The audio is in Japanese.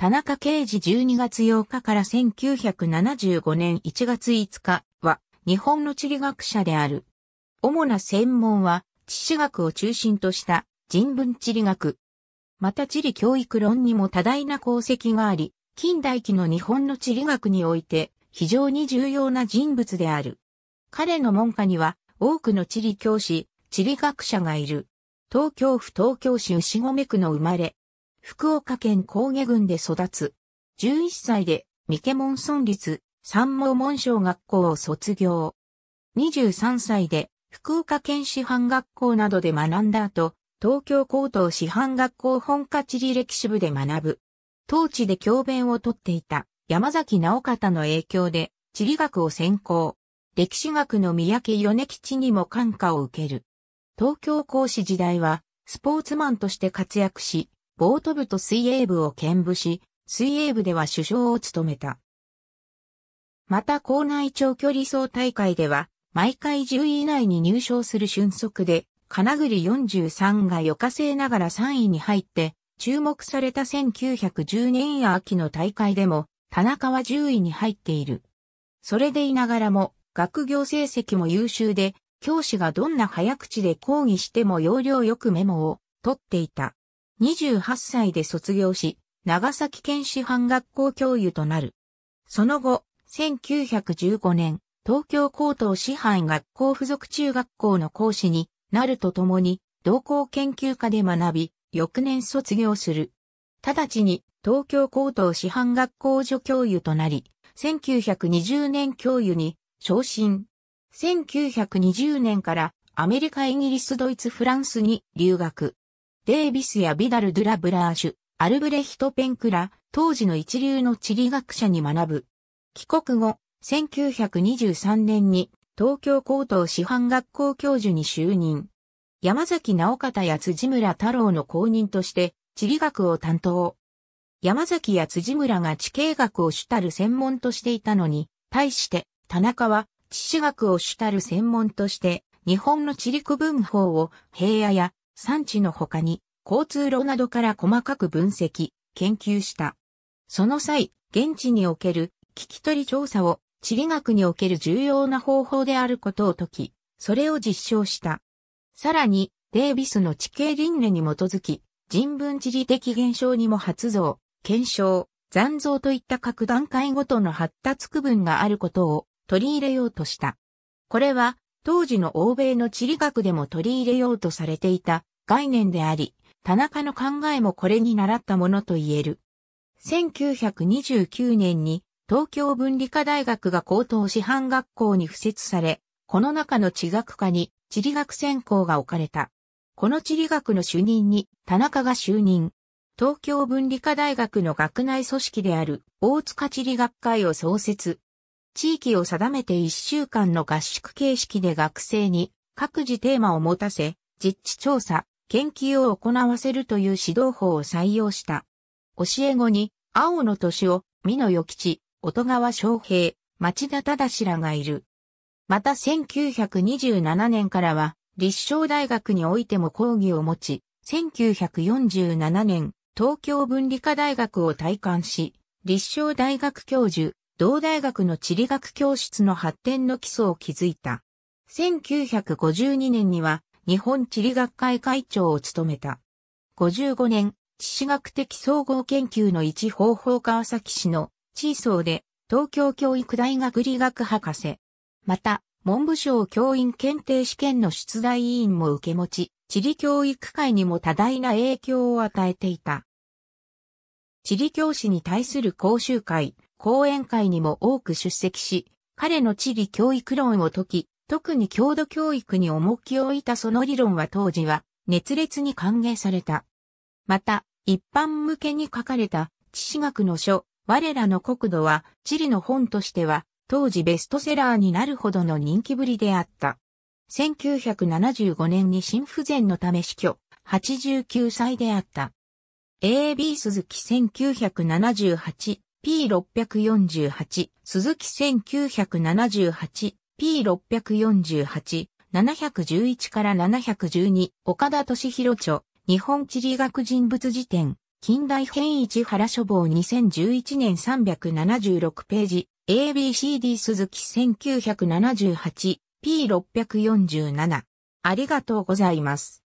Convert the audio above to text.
田中刑事12月8日から1975年1月5日は、日本の地理学者である。主な専門は、地史学を中心とした人文地理学。また地理教育論にも多大な功績があり、近代期の日本の地理学において非常に重要な人物である。彼の門下には多くの地理教師、地理学者がいる。東京府東京市牛込区の生まれ、福岡県高下郡で育つ。11歳で、三毛門村立三毛門小学校を卒業。23歳で、福岡県師範学校などで学んだ後、東京高等師範学校本科地理歴史部で学ぶ。当地で教鞭をとっていた山崎直方の影響で地理学を専攻。歴史学の三宅米吉にも感化を受ける。東京講師時代はスポーツマンとして活躍し、ボート部と水泳部を兼務し、水泳部では首相を務めた。また校内長距離走大会では、毎回10位以内に入賞する俊足で、金栗43が予科生ながら3位に入って、注目された1910年秋の大会でも、田中は10位に入っている。それでいながらも、学業成績も優秀で、教師がどんな早口で講義しても要領よくメモを取っていた。28歳で卒業し、長崎県師範学校教諭となる。その後、1915年、東京高等師範学校附属中学校の講師になるとともに、同校研究科で学び、翌年卒業する。直ちに東京高等師範学校助教諭となり、1920年教諭に昇進。1920年からアメリカ、イギリス、ドイツ、フランスに留学。デイビスやビダル・ドゥラ・ブラーシュ、アルブレヒト・ペンクラ、当時の一流の地理学者に学ぶ。帰国後、1923年に東京高等師範学校教授に就任。山崎直方や辻村太郎の後任として地理学を担当。山崎や辻村が地形学を主たる専門としていたのに、対して田中は地史学を主たる専門として日本の地理区分法を平野や産地の他に、交通路などから細かく分析、研究した。その際、現地における聞き取り調査を地理学における重要な方法であることを解き、それを実証した。さらに、デービスの地形輪廻に基づき、人文地理的現象にも発像、検証、残像といった各段階ごとの発達区分があることを取り入れようとした。これは、当時の欧米の地理学でも取り入れようとされていた概念であり、田中の考えもこれに倣ったものと言える。1929年に東京文理科大学が高等師範学校に付設され、この中の地学科に地理学専攻が置かれた。この地理学の主任に田中が就任。東京文理科大学の学内組織である大塚地理学会を創設。地域を定めて1週間の合宿形式で学生に各自テーマを持たせ、実地調査、研究を行わせるという指導法を採用した。教え子に、青の年を、美濃与吉、音川昌平、町田忠らがいる。また1927年からは、立正大学においても講義を持ち、1947年、東京文理科大学を退官し、立正大学教授、同大学の地理学教室の発展の基礎を築いた。1952年には、日本地理学会会長を務めた。55年、地史学的総合研究の一方法川崎市の地位層で東京教育大学理学博士。また、文部省教員検定試験の出題委員も受け持ち、地理教育界にも多大な影響を与えていた。地理教師に対する講習会、講演会にも多く出席し、彼の地理教育論を解き、特に郷土教育に重きを置いたその理論は当時は熱烈に歓迎された。また、一般向けに書かれた地史学の書、我らの国土は地理の本としては当時ベストセラーになるほどの人気ぶりであった。1975年に心不全のため死去、89歳であった。AB 鈴木 1978P648 鈴木1978 P648、711から712、岡田敏弘著、日本地理学人物辞典、近代変一原書房2011年376ページ、ABCD 鈴木1978、P647。ありがとうございます。